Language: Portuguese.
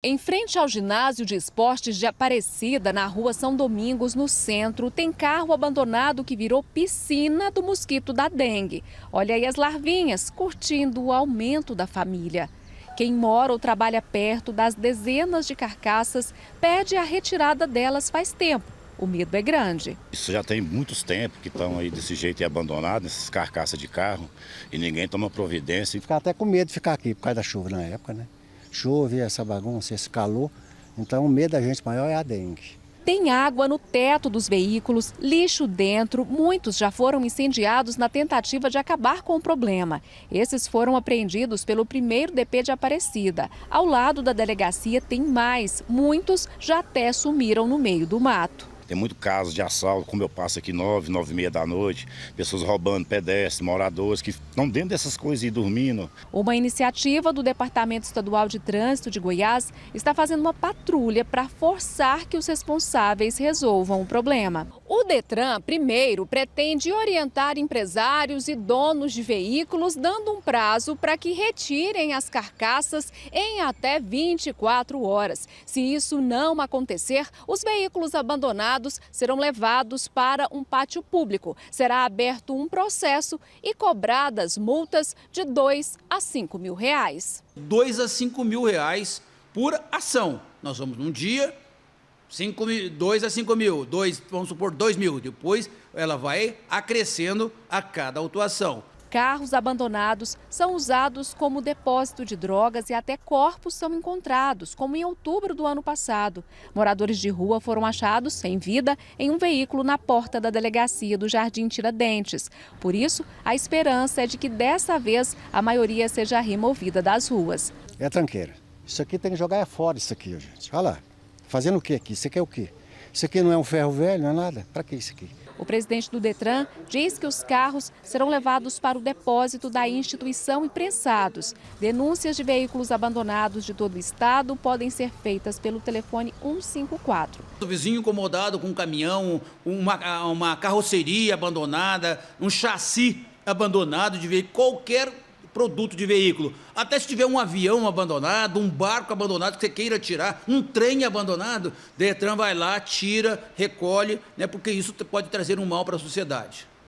Em frente ao ginásio de esportes de Aparecida, na rua São Domingos, no centro, tem carro abandonado que virou piscina do mosquito da dengue. Olha aí as larvinhas curtindo o aumento da família. Quem mora ou trabalha perto das dezenas de carcaças pede a retirada delas faz tempo. O medo é grande. Isso já tem muitos tempos que estão aí desse jeito e abandonados, essas carcaças de carro, e ninguém toma providência. Ficar até com medo de ficar aqui por causa da chuva na época, né? chove, essa bagunça, esse calor. Então o medo da gente maior é a dengue. Tem água no teto dos veículos, lixo dentro. Muitos já foram incendiados na tentativa de acabar com o problema. Esses foram apreendidos pelo primeiro DP de Aparecida. Ao lado da delegacia tem mais. Muitos já até sumiram no meio do mato. Tem muito caso de assalto, como eu passo aqui nove, nove e meia da noite, pessoas roubando pedestres, moradores que estão dentro dessas coisas e dormindo. Uma iniciativa do Departamento Estadual de Trânsito de Goiás está fazendo uma patrulha para forçar que os responsáveis resolvam o problema. O Detran, primeiro, pretende orientar empresários e donos de veículos, dando um prazo para que retirem as carcaças em até 24 horas. Se isso não acontecer, os veículos abandonados acusados serão levados para um pátio público. Será aberto um processo e cobradas multas de 2 a 5 mil reais. 2 a 5 mil reais por ação. Nós vamos num dia, 2 a 5 mil, dois, vamos supor 2 mil. Depois ela vai acrescendo a cada autuação. Carros abandonados são usados como depósito de drogas e até corpos são encontrados, como em outubro do ano passado. Moradores de rua foram achados sem vida em um veículo na porta da delegacia do Jardim Tiradentes. Por isso, a esperança é de que dessa vez a maioria seja removida das ruas. É tranqueira. Isso aqui tem que jogar fora isso aqui, gente. Olha lá. Fazendo o que aqui? Você quer é o quê? Isso aqui não é um ferro velho, não é nada. Para que isso aqui? O presidente do Detran diz que os carros serão levados para o depósito da instituição e prensados. Denúncias de veículos abandonados de todo o estado podem ser feitas pelo telefone 154. O vizinho incomodado com um caminhão, uma, uma carroceria abandonada, um chassi abandonado de veículo, qualquer produto de veículo. Até se tiver um avião abandonado, um barco abandonado que você queira tirar, um trem abandonado, Detran vai lá, tira, recolhe, né? porque isso pode trazer um mal para a sociedade.